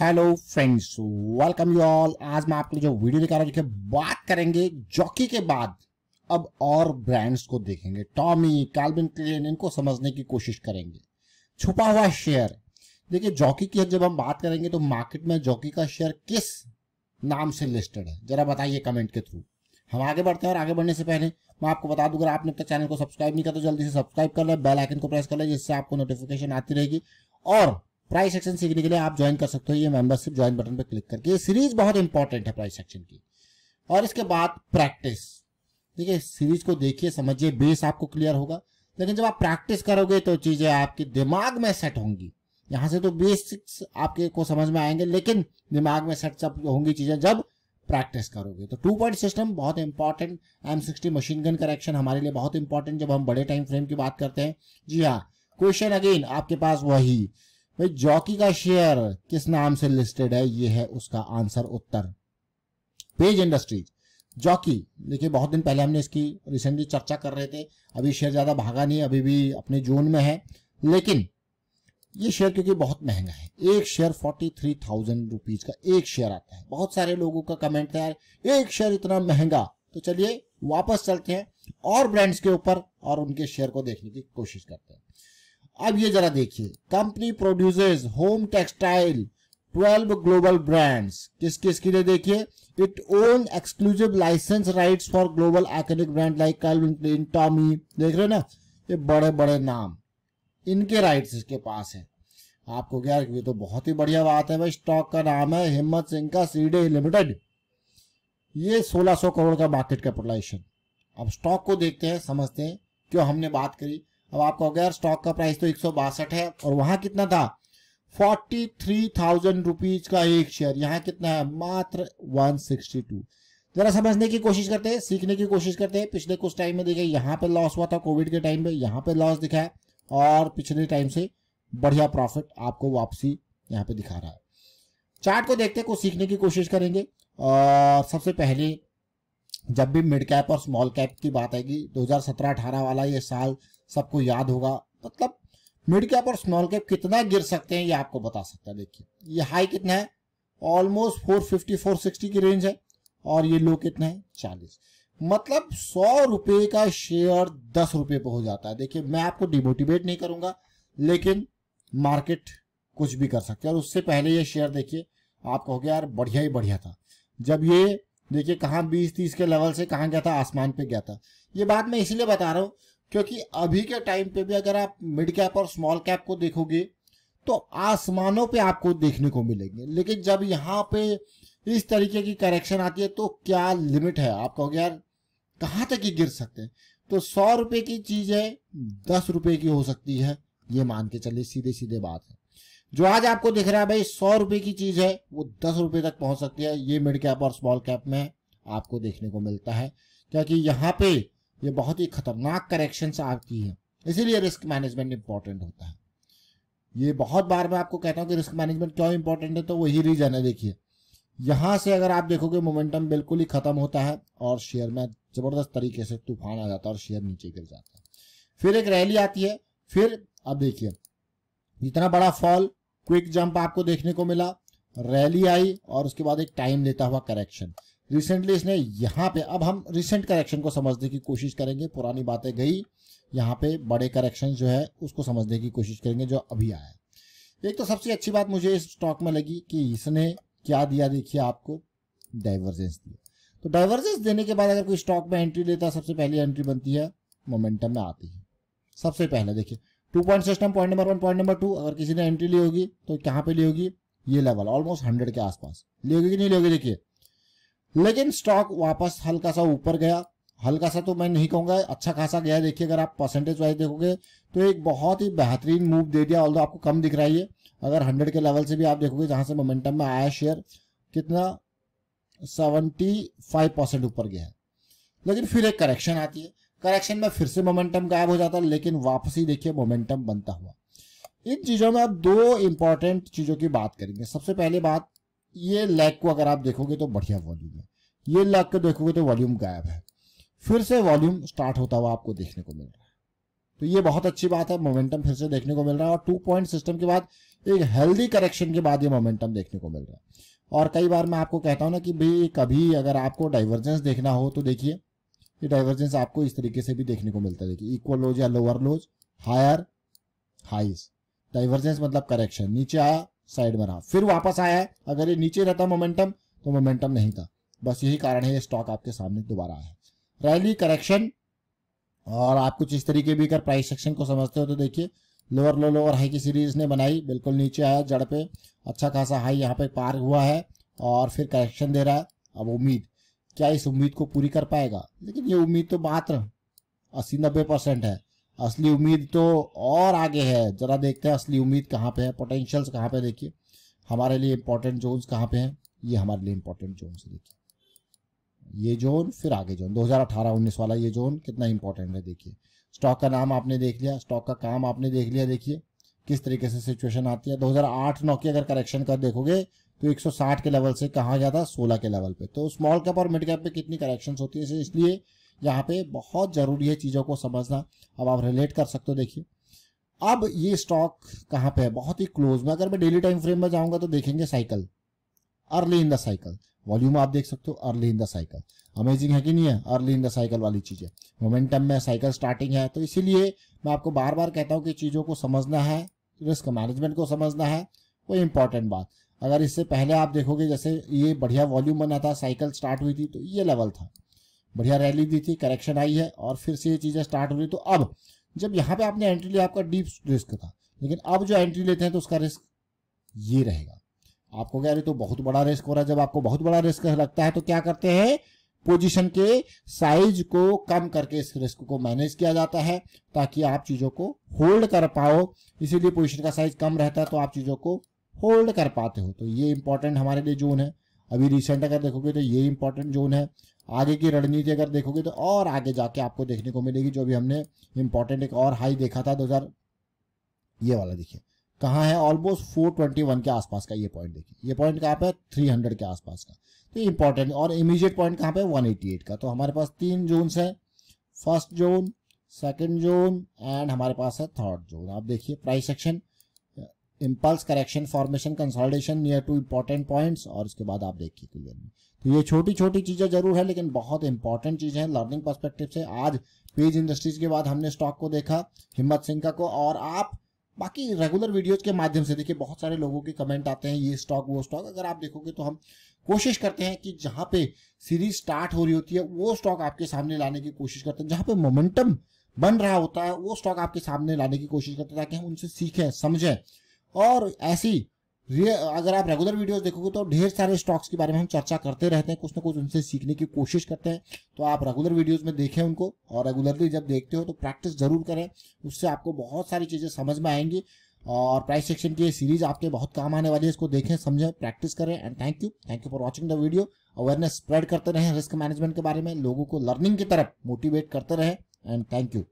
hello friends welcome you all आज मैं आपके लिए जो वीडियो दिखा रहा हूँ बात करेंगे जॉकी के बाद अब और ब्रांड्स को देखेंगे टॉमी कैल्विन क्लेन इनको समझने की कोशिश करेंगे छुपा हुआ शेयर देखिए जॉकी की जब हम बात करेंगे तो मार्केट में जॉकी का शेयर किस नाम से लिस्टेड है जरा बताइए कमेंट के थ्रू हम आगे बढ़ते हैं और आगे बढ़ने से पहले मैं आपको बता दूंगा आपने अपने चैनल को सब्सक्राइब नहीं किया तो जल्दी से सब्सक्राइब कर लें बेल आइकन को प्रेस कर लें जिससे आपको नोटिफिकेशन आती रहेगी और प्राइस सेक्शन सीखने के लिए आप ज्वाइन कर सकते हो ये मेंबरशिप ज्वाइन बटन पर क्लिक करके ये सीरीज बहुत इंपॉर्टेंट है प्राइस सेक्शन की और इसके बाद प्रैक्टिस ठीक है सीरीज को देखिए समझिए बेस आपको क्लियर होगा लेकिन जब आप प्रैक्टिस करोगे तो चीजें आपके दिमाग में सेट होंगी यहाँ से तो बेसिक्स आपके को समझ में आएंगे लेकिन दिमाग में सेट सब होंगी चीजें जब प्रैक्टिस करोगे तो टू पॉइंट सिस्टम बहुत important M sixty machine gun correction हमारे लिए बहुत इंपॉर्टेंट जब हम बड़े टाइम फ्रेम की बात करते हैं जी हाँ क्वेश्चन अगेन आपके पास वही भाई जॉकी का शेयर किस नाम से लिस्टेड है ये है उसका आंसर उत्तर पेज इंडस्ट्रीज जॉकी देखिए बहुत दिन पहले हमने इसकी रिसेंटली चर्चा कर रहे थे अभी शेयर ज़्यादा भागा नहीं अभी भी अपने जोन में है लेकिन ये शेयर क्योंकि बहुत महंगा है एक share forty three thousand rupees का एक शेयर आता है बहुत सारे लोगों का कमेंट था यार एक शेयर इतना महंगा तो चलिए वापस चलते हैं और ब्रांड्स के ऊपर और उनके शेयर को देखने की कोशिश करते हैं अब ये जरा देखिए company producers home textile 12 global brands किस किस के लिए देखिए it own exclusive licence rights for global iconic brand like Tommy देख रहे हो ना ये बड़े बड़े नाम इनके राइट्स इसके पास है आपको क्या ये तो बहुत ही बढ़िया बात है भाई स्टॉक का नाम है हिम्मत सिंह का सीडे लिमिटेड ये 1600 करोड़ का मार्केट कैपिटलाइजेशन अब स्टॉक को देखते हैं समझते हैं क्यों हमने बात करी अब आप कहोगे यार स्टॉक का प्राइस तो एक है और वहां कितना था फोर्टी थ्री थाउजेंड रुपीज का एक शेयर यहाँ कितना है मात्र वन सिक्सटी टू जरा समझने की कोशिश करते हैं सीखने की कोशिश करते हैं पिछले कुछ टाइम में देखिए यहाँ पे लॉस हुआ था कोविड के टाइम में यहाँ पे लॉस दिखा है और पिछले टाइम से बढ़िया प्रॉफिट आपको वापसी यहाँ पे दिखा रहा है चार्ट को देखते कुछ सीखने की कोशिश करेंगे और सबसे पहले जब भी मिड कैप और स्मॉल कैप की बात आएगी 2017-18 वाला ये साल सबको याद होगा मतलब मिड कैप और स्मॉल कैप कितना गिर सकते हैं ये आपको बता सकता है देखिए ये हाई कितना है ऑलमोस्ट 450 460 की रेंज है और ये लो कितना है 40 मतलब सौ रुपये का शेयर दस रुपये पर हो जाता है देखिए मैं आपको डिमोटिवेट नहीं करूंगा लेकिन मार्केट कुछ भी कर सकते और उससे पहले ये शेयर देखिए आप कहोगे यार बढ़िया ही बढ़िया था जब ये देखिए कहाँ बीस तीस के लेवल से कहाँ गया था आसमान पे गया था ये बात मैं इसलिए बता रहा हूँ क्योंकि अभी के टाइम पे भी अगर आप मिड कैप और स्मॉल कैप को देखोगे तो आसमानों पे आपको देखने को मिलेंगे लेकिन जब यहाँ पे इस तरीके की करेक्शन आती है तो क्या लिमिट है आप कहोगे यार कहाँ तक ही गिर सकते हैं तो सौ रुपये की चीज़ है दस रुपये की हो सकती है ये मान के चलिए सीधे सीधे बात है जो आज आपको दिख रहा है भाई सौ रुपए की चीज है वो दस रुपए तक पहुंच सकती है ये मिड कैप और स्मॉल कैप में आपको देखने को मिलता है क्योंकि यहाँ पे ये बहुत ही खतरनाक करेक्शन आपकी है इसीलिए रिस्क मैनेजमेंट इंपॉर्टेंट होता है ये बहुत बार मैं आपको कहता हूँ कि रिस्क मैनेजमेंट क्यों इंपॉर्टेंट है तो वही रीजन है देखिए यहां से अगर आप देखोगे मोमेंटम बिल्कुल ही खत्म होता है और शेयर में जबरदस्त तरीके से तूफान आ जाता है और शेयर नीचे गिर जाता है फिर एक रैली आती है फिर अब देखिए इतना बड़ा फॉल क्विक जंप आपको देखने को मिला रैली आई और उसके बाद एक टाइम लेता हुआ करेक्शन रिसेंटली इसने यहाँ पे अब हम रिसेंट करेक्शन को समझने की कोशिश करेंगे पुरानी बातें गई यहाँ पे बड़े करेक्शन जो है उसको समझने की कोशिश करेंगे जो अभी आया एक तो सबसे अच्छी बात मुझे इस स्टॉक में लगी कि इसने क्या दिया देखिए आपको डाइवर्जेंस दिया तो डाइवर्जेंस देने के बाद अगर कोई स्टॉक में एंट्री लेता है सबसे पहली एंट्री बनती है मोमेंटम में आती है सबसे पहले देखिए two point system point number one point number two अगर किसी ने एंट्री ली होगी तो कहां पे ली होगी ये लेवल ऑलमोस्ट हंड्रेड के आसपास ली होगी कि नहीं ली होगी देखिए लेकिन स्टॉक वापस हल्का सा ऊपर गया हल्का सा तो मैं नहीं कहूंगा अच्छा खासा गया देखिए अगर आप परसेंटेज वाइज देखोगे तो एक बहुत ही बेहतरीन मूव दे दिया ऑल्दो आपको कम दिख रहा है अगर हंड्रेड के लेवल से भी आप देखोगे जहां से मोमेंटम में आया शेयर कितना सेवेंटी फाइव परसेंट ऊपर गया लेकिन फिर एक करेक्शन आती है करेक्शन में फिर से मोमेंटम गायब हो जाता है लेकिन वापसी देखिए मोमेंटम बनता हुआ इन चीज़ों में आप दो इंपॉर्टेंट चीज़ों की बात करेंगे सबसे पहले बात ये लेग को अगर आप देखोगे तो बढ़िया वॉल्यूम है ये लेग को देखोगे तो वॉल्यूम गायब है फिर से वॉल्यूम स्टार्ट होता हुआ आपको देखने को मिल रहा है तो ये बहुत अच्छी बात है मोमेंटम फिर से देखने को मिल रहा है और टू पॉइंट सिस्टम के बाद एक हेल्दी करेक्शन के बाद ये मोमेंटम देखने को मिल रहा है और कई बार मैं आपको कहता हूँ ना कि भाई कभी अगर आपको डाइवर्जेंस देखना हो तो देखिए ये डाइवर्जेंस आपको इस तरीके से भी देखने को मिलता है देखिए इक्वल लोज या lower lows higher highs divergence मतलब करेक्शन नीचे आया साइड में रहा फिर वापस आया अगर ये नीचे रहता मोमेंटम तो मोमेंटम नहीं था बस यही कारण है ये स्टॉक आपके सामने दोबारा आया रैली करेक्शन और आप कुछ इस तरीके भी अगर प्राइस सेक्शन को समझते हो तो देखिए लोअर लो लोअर हाई की सीरीज ने बनाई बिल्कुल नीचे आया जड़ पे अच्छा खासा हाई यहाँ पे पार हुआ है और फिर करेक्शन दे रहा है अब उम्मीद क्या इस उम्मीद को पूरी कर पाएगा लेकिन ये उम्मीद तो मात्र अस्सी नब्बे परसेंट है असली उम्मीद तो और आगे है जरा देखते हैं असली उम्मीद कहाँ पे है पोटेंशियल्स कहाँ पे देखिए हमारे लिए इम्पोर्टेंट जोन्स कहाँ पे हैं ये हमारे लिए इम्पोर्टेंट जोन्स देखिए ये जोन फिर आगे जोन 2018-19 वाला ये जोन कितना इंपॉर्टेंट है देखिए स्टॉक का नाम आपने देख लिया स्टॉक का काम आपने देख लिया देखिए किस तरीके से सिचुएशन आती है 2008-9 की अगर करेक्शन कर देखोगे तो 160 के लेवल से कहा गया था 16 के लेवल पे तो स्मॉल कैप और मिड कैप पे कितनी करेक्शन होती है इसलिए यहाँ पे बहुत ज़रूरी है चीज़ों को समझना अब आप रिलेट कर सकते हो देखिए अब ये स्टॉक कहाँ पे है बहुत ही क्लोज में अगर मैं डेली टाइम फ्रेम में जाऊंगा तो देखेंगे cycle early in the cycle volume आप देख सकते हो early in the cycle amazing है कि नहीं है अर्ली इन द साइकिल वाली चीज़ें मोमेंटम में साइकिल स्टार्टिंग है तो इसीलिए मैं आपको बार बार कहता हूँ कि चीज़ों को समझना है रिस्क मैनेजमेंट को समझना है वो इंपॉर्टेंट बात अगर इससे पहले आप देखोगे जैसे ये बढ़िया वॉल्यूम बना था साइकिल स्टार्ट हुई थी तो ये लेवल था बढ़िया रैली दी थी करेक्शन आई है और फिर से ये चीज़ें स्टार्ट हो रही तो अब जब यहाँ पे आपने एंट्री लिया आपका डीप रिस्क था लेकिन अब जो एंट्री लेते हैं तो उसका रिस्क ये रहेगा आपको कह रहे तो बहुत बड़ा रिस्क हो रहा है जब आपको बहुत बड़ा रिस्क लगता है तो क्या करते हैं पोजिशन के साइज को कम करके इस रिस्क को मैनेज किया जाता है ताकि आप चीज़ों को होल्ड कर पाओ इसीलिए पोजिशन का साइज कम रहता है तो आप चीज़ों को होल्ड कर पाते हो तो ये इंपॉर्टेंट हमारे लिए जोन है अभी रिसेंट अगर देखोगे तो ये इंपॉर्टेंट जोन है आगे की रणनीति अगर देखोगे तो और आगे जाके आपको देखने को मिलेगी जो भी हमने इंपॉर्टेंट एक और हाई देखा था हजार ये वाला देखिए कहाँ है ऑलमोस्ट 421 के आसपास का ये पॉइंट देखिए ये पॉइंट कहाँ पे है 300 के आसपास का तो इंपॉर्टेंट और इमीजिएट पॉइंट कहाँ पे 188 का तो हमारे पास तीन जोन है first zone second zone and हमारे पास है थर्ड जोन आप देखिए price section impulse correction formation consolidation near to important points और उसके बाद आप देखिए क्लियरली तो ये छोटी छोटी चीज़ें जरूर है लेकिन बहुत इंपॉर्टेंट चीज़ें हैं लर्निंग परस्पेक्टिव से आज पेज इंडस्ट्रीज के बाद हमने स्टॉक को देखा हिम्मत सिंह का को और आप बाकी रेगुलर वीडियोज के माध्यम से देखिए बहुत सारे लोगों के कमेंट आते हैं ये स्टॉक वो स्टॉक अगर आप देखोगे तो हम कोशिश करते हैं कि जहां पे सीरीज स्टार्ट हो रही होती है वो स्टॉक आपके सामने लाने की कोशिश करते हैं जहां पे मोमेंटम बन रहा होता है वो स्टॉक आपके सामने लाने की कोशिश करते हैं ताकि हम उनसे सीखें समझें और ऐसी अगर आप रेगुलर वीडियोस देखोगे तो ढेर सारे स्टॉक्स के बारे में हम चर्चा करते रहते हैं कुछ ना कुछ उनसे सीखने की कोशिश करते हैं तो आप रेगुलर वीडियोस में देखें उनको और रेगुलरली जब देखते हो तो प्रैक्टिस जरूर करें उससे आपको बहुत सारी चीज़ें समझ में आएंगी और प्राइस सेक्शन की ये सीरीज आपके बहुत काम आने वाली है इसको देखें समझें प्रैक्टिस करें and thank you thank you for watching the video awareness spread करते रहें रिस्क मैनेजमेंट के बारे में लोगों को लर्निंग की तरफ मोटिवेट करते रहें एंड थैंक यू